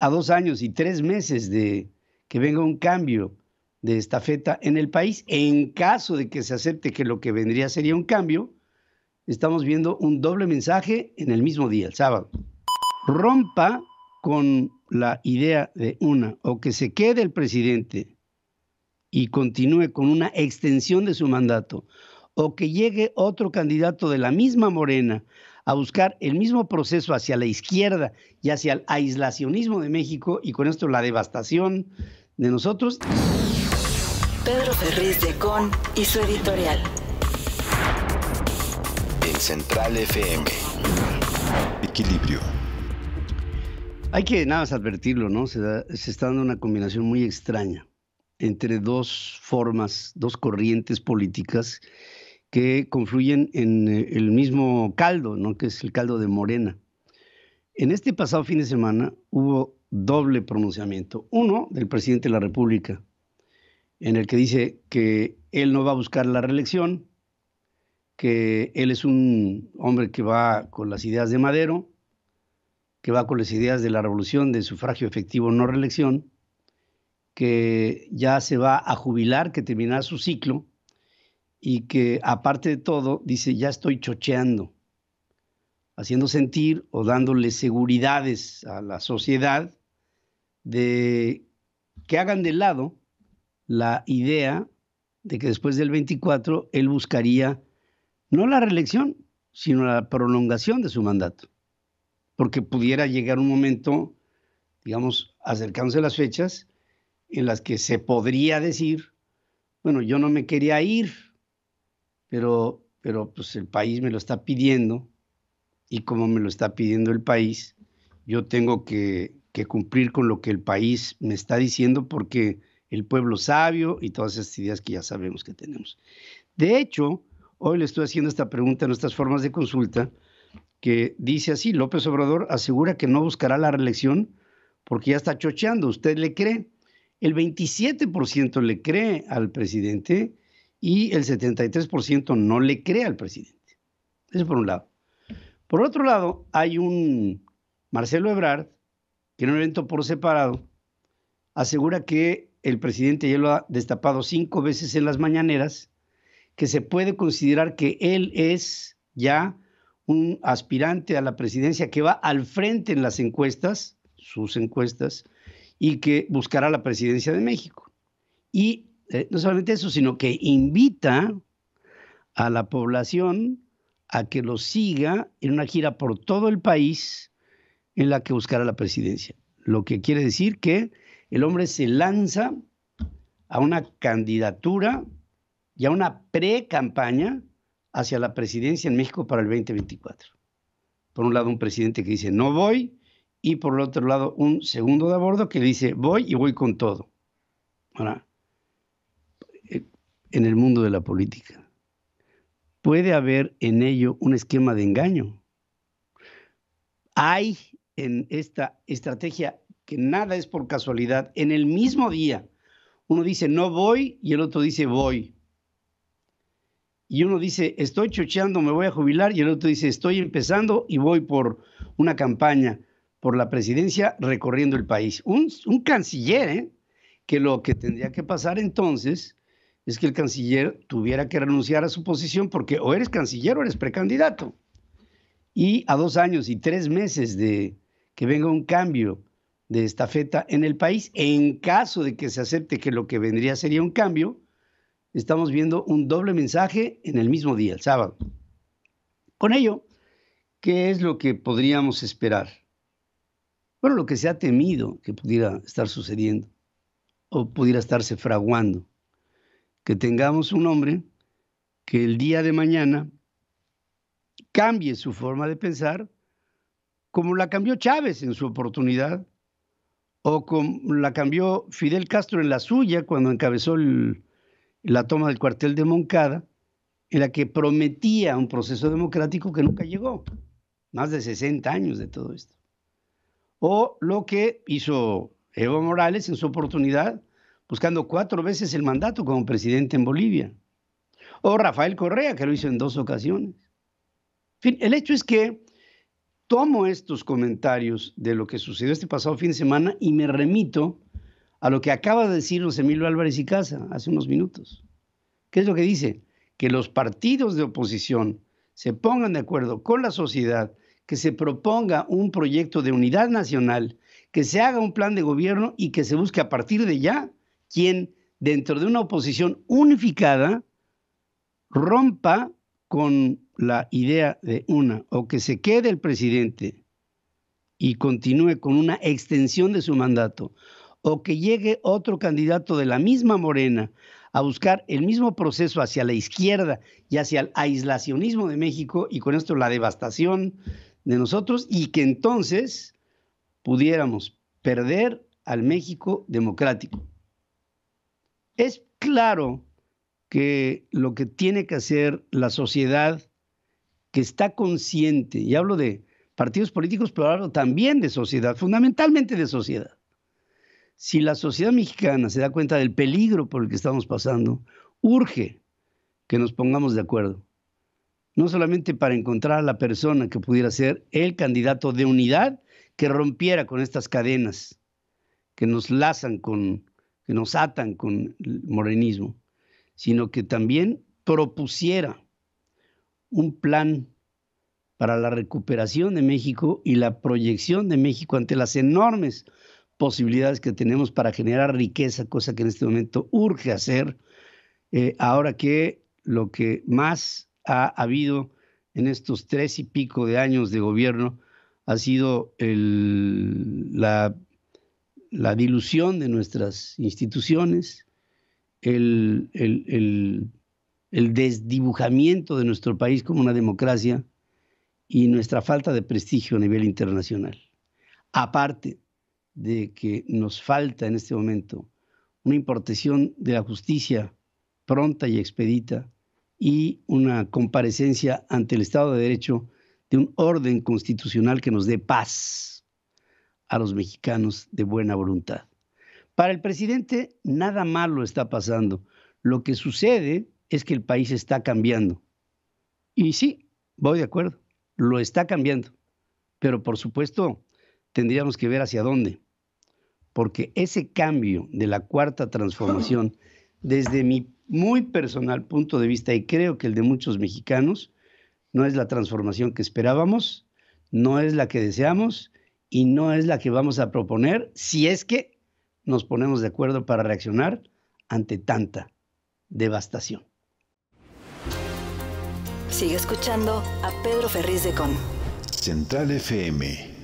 a dos años y tres meses de que venga un cambio de esta feta en el país, en caso de que se acepte que lo que vendría sería un cambio, estamos viendo un doble mensaje en el mismo día, el sábado. Rompa con la idea de una, o que se quede el presidente y continúe con una extensión de su mandato, o que llegue otro candidato de la misma Morena a buscar el mismo proceso hacia la izquierda y hacia el aislacionismo de México y con esto la devastación de nosotros. Pedro Ferriz de Con y su editorial. En Central FM. Equilibrio. Hay que nada más advertirlo, ¿no? Se, se está dando una combinación muy extraña entre dos formas, dos corrientes políticas que confluyen en eh, el mismo caldo, ¿no? que es el caldo de Morena. En este pasado fin de semana hubo doble pronunciamiento. Uno del presidente de la República, en el que dice que él no va a buscar la reelección, que él es un hombre que va con las ideas de Madero, que va con las ideas de la revolución, de sufragio efectivo, no reelección, que ya se va a jubilar, que terminará su ciclo y que aparte de todo dice, ya estoy chocheando, haciendo sentir o dándole seguridades a la sociedad de que hagan de lado la idea de que después del 24 él buscaría no la reelección, sino la prolongación de su mandato, porque pudiera llegar un momento, digamos, acercándose a las fechas, en las que se podría decir, bueno, yo no me quería ir, pero, pues el país me lo está pidiendo y como me lo está pidiendo el país, yo tengo que, cumplir con lo que el país me está diciendo porque el pueblo sabio y todas esas ideas que ya sabemos que tenemos. De hecho, hoy le estoy haciendo esta pregunta en nuestras formas de consulta que dice así, López Obrador asegura que no buscará la reelección porque ya está chocheando. ¿Usted le cree? El 27% le cree al presidente y el 73% no le cree al presidente. Eso por un lado. Por otro lado, hay un Marcelo Ebrard que en un evento por separado asegura que el presidente ya lo ha destapado cinco veces en las mañaneras, que se puede considerar que él es ya un aspirante a la presidencia que va al frente en las encuestas, sus encuestas, y que buscará la presidencia de México. Y eh, no solamente eso, sino que invita a la población a que lo siga en una gira por todo el país en la que buscará la presidencia. Lo que quiere decir que el hombre se lanza a una candidatura y a una pre-campaña hacia la presidencia en México para el 2024. Por un lado, un presidente que dice no voy, y por el otro lado, un segundo de abordo que que dice voy y voy con todo. Ahora, eh, en el mundo de la política. Puede haber en ello un esquema de engaño. Hay en esta estrategia que nada es por casualidad. En el mismo día, uno dice no voy y el otro dice voy. Y uno dice estoy chocheando, me voy a jubilar y el otro dice estoy empezando y voy por una campaña por la presidencia recorriendo el país. Un, canciller, ¿eh? que lo que tendría que pasar entonces es que el canciller tuviera que renunciar a su posición porque o eres canciller o eres precandidato. Y a dos años y tres meses de que venga un cambio de estafeta en el país, en caso de que se acepte que lo que vendría sería un cambio, estamos viendo un doble mensaje en el mismo día, el sábado. Con ello, ¿qué es lo que podríamos esperar? Bueno, lo que se ha temido que pudiera estar sucediendo o pudiera estarse fraguando que tengamos un hombre que el día de mañana cambie su forma de pensar como la cambió Chávez en su oportunidad o como la cambió Fidel Castro en la suya cuando encabezó la toma del cuartel de Moncada, en la que prometía un proceso democrático que nunca llegó. Más de 60 años de todo esto. O lo que hizo Evo Morales en su oportunidad buscando cuatro veces el mandato como presidente en Bolivia. O Rafael Correa, que lo hizo en dos ocasiones. el hecho es que tomo estos comentarios de lo que sucedió este pasado fin de semana y me remito a lo que acaba de decir José Emilio Álvarez y Casa hace unos minutos. ¿Qué es lo que dice? Que los partidos de oposición se pongan de acuerdo con la sociedad, que se proponga un proyecto de unidad nacional, que se haga un plan de gobierno y que se busque a partir de ya quien dentro de una oposición unificada rompa con la idea de una, o que se quede el presidente y continúe con una extensión de su mandato, o que llegue otro candidato de la misma Morena a buscar el mismo proceso hacia la izquierda y hacia el aislacionismo de México y con esto la devastación de nosotros y que entonces pudiéramos perder al México democrático. Es claro que lo que tiene que hacer la sociedad que está consciente, y hablo de partidos políticos, pero hablo también de sociedad, fundamentalmente de sociedad. Si la sociedad mexicana se da cuenta del peligro por el que estamos pasando, urge que nos pongamos de acuerdo. No solamente para encontrar a la persona que pudiera ser el candidato de unidad que rompiera con estas cadenas que nos lazan con que nos atan con el morenismo, sino que también propusiera un plan para la recuperación de México y la proyección de México ante las enormes posibilidades que tenemos para generar riqueza, cosa que en este momento urge hacer, eh, ahora que lo que más ha habido en estos tres y pico de años de gobierno ha sido el, la la dilución de nuestras instituciones, el, desdibujamiento de nuestro país como una democracia y nuestra falta de prestigio a nivel internacional. Aparte de que nos falta en este momento una importación de la justicia pronta y expedita y una comparecencia ante el Estado de Derecho de un orden constitucional que nos dé paz a los mexicanos de buena voluntad. Para el presidente nada malo está pasando. Lo que sucede es que el país está cambiando. Y sí, voy de acuerdo, lo está cambiando. Pero por supuesto, tendríamos que ver hacia dónde. Porque ese cambio de la cuarta transformación, desde mi muy personal punto de vista y creo que el de muchos mexicanos, no es la transformación que esperábamos, no es la que deseamos y no es la que vamos a proponer si es que nos ponemos de acuerdo para reaccionar ante tanta devastación. Sigue escuchando a Pedro Ferriz de Con. Central FM